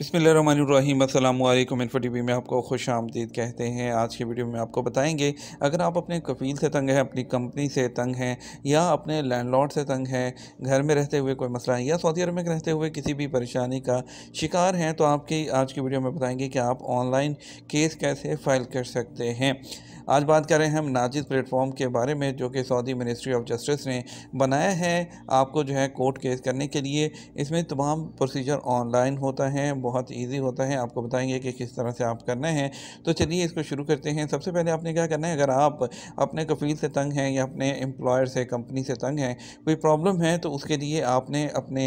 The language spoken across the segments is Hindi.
बसमीम अल्लाम इन्फो टी में आपको खुश आमदीद कहते हैं आज की वीडियो में आपको बताएंगे अगर आप अपने कफ़ील से तंग हैं अपनी कंपनी से तंग हैं या अपने लैंडलॉर्ड से तंग हैं घर में रहते हुए कोई मसला है या सऊदी अरब में रहते हुए किसी भी परेशानी का शिकार हैं तो आपकी आज की वीडियो में बताएंगे कि आप ऑनलाइन केस कैसे फ़ाइल कर सकते हैं आज बात करें हम नाजिद प्लेटफॉर्म के बारे में जो कि सऊदी मिनिस्ट्री ऑफ जस्टिस ने बनाया है आपको जो है कोर्ट केस करने के लिए इसमें तमाम प्रोसीजर ऑनलाइन होता है बहुत ईजी होता है आपको बताएंगे कि किस तरह से आप करना है तो चलिए इसको शुरू करते हैं सबसे पहले आपने क्या करना है अगर आप अपने कफील से तंग हैं या अपने एम्प्लॉयर से कंपनी से तंग हैं कोई प्रॉब्लम है तो उसके लिए आपने अपने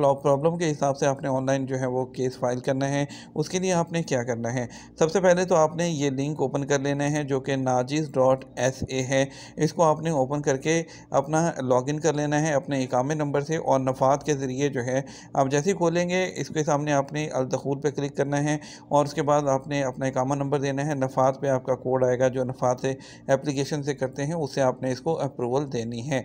प्रॉब्लम के हिसाब से आपने ऑनलाइन जो है वो केस फाइल करना है उसके लिए आपने क्या करना है सबसे पहले तो आपने ये लिंक ओपन कर लेना है जो कि नाजिस डॉट एस ए है इसको आपने ओपन करके अपना लॉगिन कर लेना है अपने इकामे नंबर से और नफात के ज़रिए जो है आप जैसे ही खोलेंगे इसके सामने आपने अलदखूल पर क्लिक करना है और उसके बाद आपने अपना इकामा नंबर देना है नफात पर आपका कोड आएगा जो नफात से एप्लीकेशन से करते हैं उससे आपने इसको अप्रूवल देनी है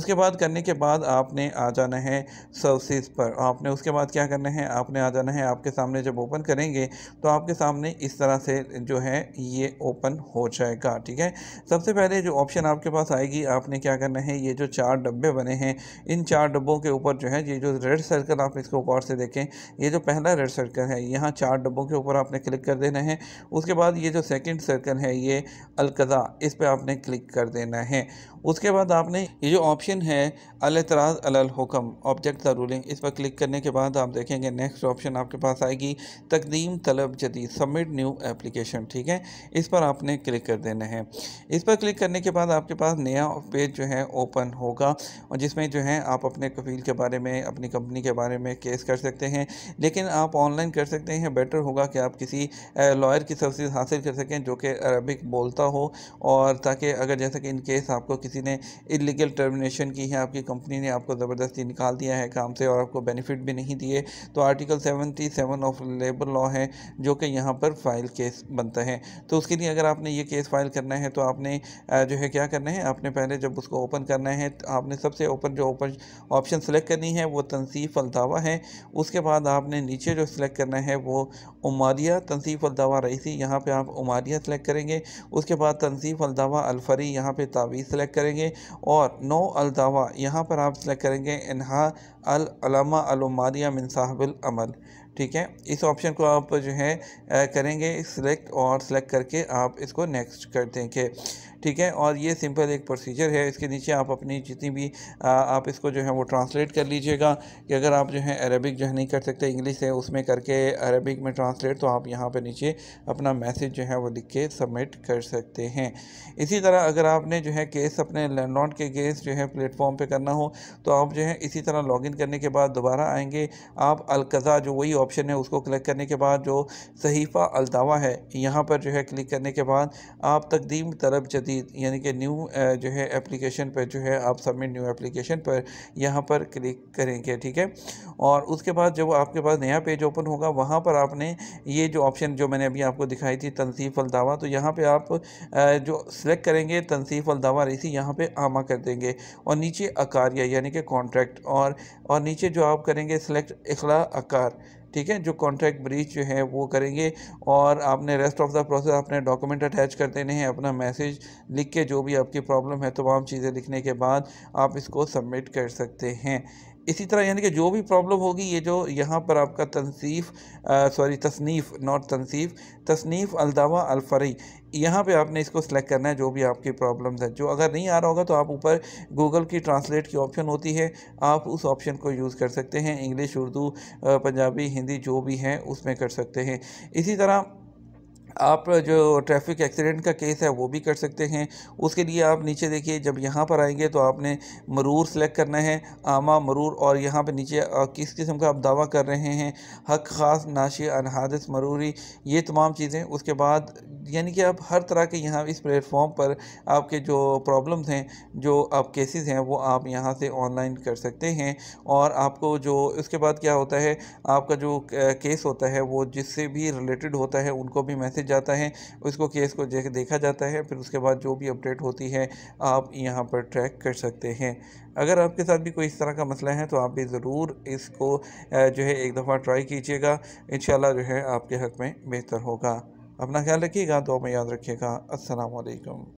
उसके बाद करने के बाद आपने आ जाना है सर्विस पर आपने उसके बाद क्या करना है आपने आ जाना है आपके सामने जब ओपन करेंगे तो आपके सामने इस तरह से जो है ये ओपन हो जाएगा ठीक है सबसे पहले जो ऑप्शन आपके पास आएगी आपने क्या करना है ये जो चार डब्बे बने हैं इन चार डब्बों के ऊपर जो है ये जो रेड सर्कल आप इसको गौर से देखें ये जो पहला रेड थर्ड सर्कल है यहाँ चार डब्बों के ऊपर आपने क्लिक कर देना है उसके बाद ये जो सेकंड सर्कल है ये अलकज़ा इस पे आपने क्लिक कर देना है उसके बाद आपने ये जो ऑप्शन है अलतराज़ अलहुकम ऑब्जेक्ट द रूलिंग इस पर क्लिक करने के बाद आप देखेंगे नेक्स्ट ऑप्शन आपके पास आएगी तकदीम तलब जदीद सबमिट न्यू एप्लीकेशन ठीक है इस पर आपने क्लिक कर देना है इस पर क्लिक करने के बाद आपके पास नया पेज जो है ओपन होगा और जिसमें जो है आप अपने कफील के बारे में अपनी कंपनी के बारे में केस कर सकते हैं लेकिन आप ऑनलाइन कर सकते हैं बेटर होगा कि आप किसी लॉयर की सर्विस हासिल कर सकें जो कि अरबिक बोलता हो और ताकि अगर जैसे कि इन केस आपको किसी ने इलीगल टर्मिनेशन की है आपकी कंपनी ने आपको ज़बरदस्ती निकाल दिया है काम से और आपको बेनिफिट भी नहीं दिए तो article seventy seven of labour law है जो कि यहाँ पर फाइल केस बनता है तो उसके लिए अगर आपने ये केस फाइल करना है तो आपने जो है क्या करना है आपने पहले जब उसको ओपन करना है तो आपने सबसे ओपन जो ओपन ऑप्शन सेलेक्ट करनी है वो तनसीफ अलतावा है उसके बाद आपने नीचे जो सेलेक्ट करना है वो उमारिया तनसीफ़ अलदावा रईसी यहाँ पे आप उमारिया सेलेक्ट करेंगे उसके बाद तनसीफ़ अलदावा अलफरी यहाँ पे तावीज़ सेलेक्ट करेंगे और नो अलदावा यहाँ पर आप सेलेक्ट करेंगे इनहा अलामा अलमारिया मिन साहबल अमल ठीक है इस ऑप्शन को आप जो है करेंगे सिलेक्ट और सिलेक्ट करके आप इसको नेक्स्ट कर देंगे ठीक है और ये सिंपल एक प्रोसीजर है इसके नीचे आप अपनी जितनी भी आ, आप इसको जो है वो ट्रांसलेट कर लीजिएगा कि अगर आप जो है अरबिक जो है नहीं कर सकते इंग्लिश है उसमें करके अरबिक में ट्रांसलेट तो आप यहाँ पर नीचे अपना मैसेज जो है वो लिख के सबमिट कर सकते हैं इसी तरह अगर आपने जो है केस अपने लैंडलॉन्ड के केस जो है प्लेटफॉर्म पर करना हो तो आप जो है इसी तरह लॉगिन करने के बाद दोबारा आएँगे आप अलकज़ा जो वही ऑप्शन ऑप्शन है उसको क्लिक करने के बाद जो सहीफ़ा अलदावा है यहाँ पर जो है क्लिक करने के बाद आप तकदीम तरब जदीद यानी कि न्यू जो है एप्लीकेशन पर जो है आप सबमिट न्यू एप्लीकेशन पर यहाँ पर क्लिक करेंगे ठीक है और उसके बाद जब आपके पास नया पेज ओपन होगा वहाँ पर आपने ये जो ऑप्शन जो मैंने अभी आपको दिखाई थी तनसीफ़ अलदावा तो यहाँ पर आप जो सिलेक्ट करेंगे तनसीफ़ अलदावा रेसी यहाँ पर आमा कर देंगे और नीचे अकारिया यानी कि कॉन्ट्रैक्ट और और नीचे जो आप करेंगे सेलेक्ट अखला आकार ठीक है जो कॉन्ट्रैक्ट ब्रीच जो है वो करेंगे और आपने रेस्ट ऑफ द प्रोसेस अपने डॉक्यूमेंट अटैच कर देने हैं अपना मैसेज लिख के जो भी आपकी प्रॉब्लम है तमाम चीज़ें लिखने के बाद आप इसको सबमिट कर सकते हैं इसी तरह यानी कि जो भी प्रॉब्लम होगी ये जो यहाँ पर आपका तनसीफ़ सॉरी तसनीफ़ नॉट तनसीफ़ तसनीफ़ अलदावा अलफ़री यहाँ पे आपने इसको सेलेक्ट करना है जो भी आपकी प्रॉब्लम्स है जो अगर नहीं आ रहा होगा तो आप ऊपर गूगल की ट्रांसलेट की ऑप्शन होती है आप उस ऑप्शन को यूज़ कर सकते हैं इंग्लिश उर्दू पंजाबी हिंदी जो भी हैं उसमें कर सकते हैं इसी तरह आप जो ट्रैफिक एक्सीडेंट का केस है वो भी कर सकते हैं उसके लिए आप नीचे देखिए जब यहाँ पर आएंगे तो आपने मरूर सेलेक्ट करना है आमा मरूर और यहाँ पर नीचे किस किस्म का आप दावा कर रहे हैं हक खास नाशी अनहादस मरूरी ये तमाम चीज़ें उसके बाद यानी कि आप हर तरह के यहाँ इस प्लेटफॉर्म पर आपके जो प्रॉब्लम्स हैं जो आप केसेस हैं वो आप यहाँ से ऑनलाइन कर सकते हैं और आपको जो उसके बाद क्या होता है आपका जो केस होता है वो जिससे भी रिलेटेड होता है उनको भी मैसेज से जाता है उसको केस को देखा जाता है फिर उसके बाद जो भी अपडेट होती है आप यहाँ पर ट्रैक कर सकते हैं अगर आपके साथ भी कोई इस तरह का मसला है तो आप भी ज़रूर इसको जो है एक दफ़ा ट्राई कीजिएगा इन जो है आपके हक़ में बेहतर होगा अपना ख्याल रखिएगा तो मैं याद रखिएगा असलकम